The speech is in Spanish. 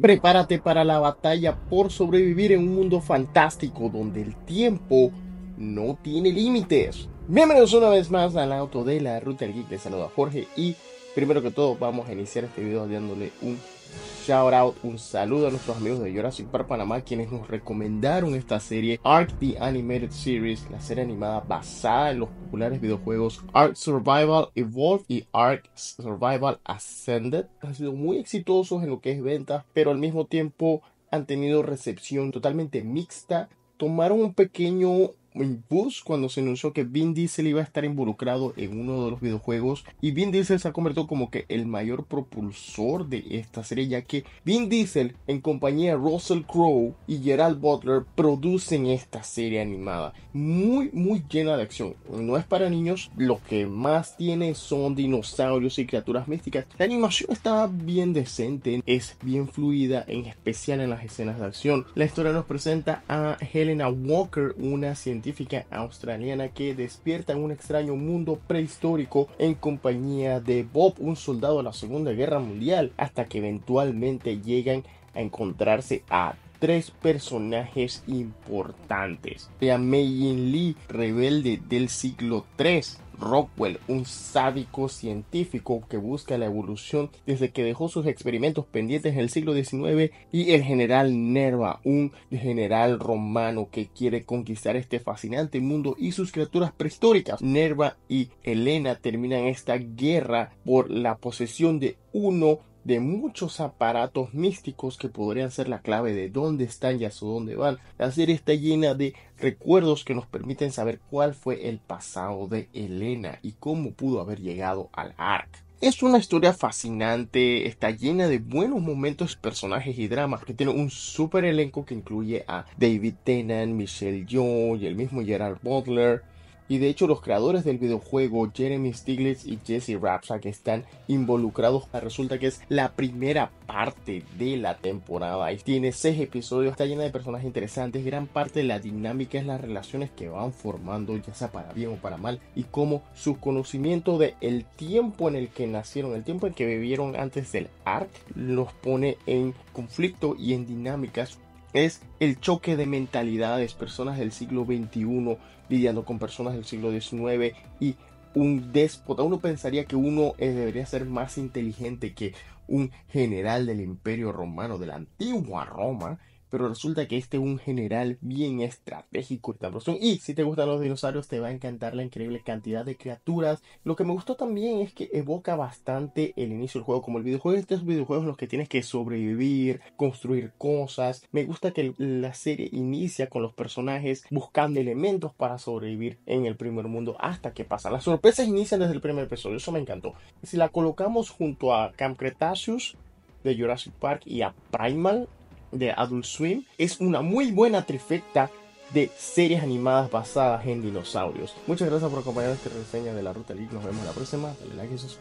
Prepárate para la batalla por sobrevivir en un mundo fantástico donde el tiempo no tiene límites. Bienvenidos una vez más al auto de la Ruta del Geek. Les a Jorge y primero que todo vamos a iniciar este video dándole un shout out, un saludo a nuestros amigos de Jurassic Park Panamá, quienes nos recomendaron esta serie Ark the Animated Series, la serie animada basada en los populares videojuegos Ark Survival Evolved y Ark Survival Ascended. Han sido muy exitosos en lo que es ventas, pero al mismo tiempo han tenido recepción totalmente mixta. Tomaron un pequeño Buzz cuando se anunció que Vin Diesel iba a estar involucrado en uno de los videojuegos y Vin Diesel se ha convertido como que el mayor propulsor de esta serie ya que Vin Diesel en compañía de Russell Crowe y Gerald Butler producen esta serie animada muy muy llena de acción no es para niños lo que más tiene son dinosaurios y criaturas místicas la animación está bien decente es bien fluida en especial en las escenas de acción la historia nos presenta a Helena Walker una científica científica australiana que despierta en un extraño mundo prehistórico en compañía de Bob, un soldado de la Segunda Guerra Mundial, hasta que eventualmente llegan a encontrarse a tres personajes importantes. Mei Yin Lee, rebelde del siglo III. Rockwell, un sádico científico que busca la evolución desde que dejó sus experimentos pendientes en el siglo XIX, y el general Nerva, un general romano que quiere conquistar este fascinante mundo y sus criaturas prehistóricas. Nerva y Elena terminan esta guerra por la posesión de uno de muchos aparatos místicos que podrían ser la clave de dónde están y su dónde van. La serie está llena de recuerdos que nos permiten saber cuál fue el pasado de Elena y cómo pudo haber llegado al Ark. Es una historia fascinante, está llena de buenos momentos, personajes y dramas, que tiene un super elenco que incluye a David Tennant, Michelle Yeoh y el mismo Gerard Butler. Y de hecho los creadores del videojuego, Jeremy Stiglitz y Jesse Rapsack, están involucrados. Resulta que es la primera parte de la temporada. tiene seis episodios, está llena de personas interesantes. Gran parte de la dinámica es las relaciones que van formando, ya sea para bien o para mal. Y cómo su conocimiento de el tiempo en el que nacieron, el tiempo en que vivieron antes del ARC, los pone en conflicto y en dinámicas es el choque de mentalidades, personas del siglo XXI lidiando con personas del siglo XIX y un déspota. Uno pensaría que uno debería ser más inteligente que un general del imperio romano, de la antigua Roma, pero resulta que este es un general bien estratégico Y si te gustan los dinosaurios, te va a encantar la increíble cantidad de criaturas. Lo que me gustó también es que evoca bastante el inicio del juego, como el videojuego este es videojuegos en los que tienes que sobrevivir, construir cosas. Me gusta que la serie inicia con los personajes buscando elementos para sobrevivir en el primer mundo hasta que pasan. Las sorpresas inician desde el primer episodio, eso me encantó. Si la colocamos junto a Camp Cretaceous de Jurassic Park y a Primal, de Adult Swim es una muy buena trifecta de series animadas basadas en dinosaurios. Muchas gracias por acompañar en esta reseña de la Ruta League. Nos vemos la próxima. Dale like y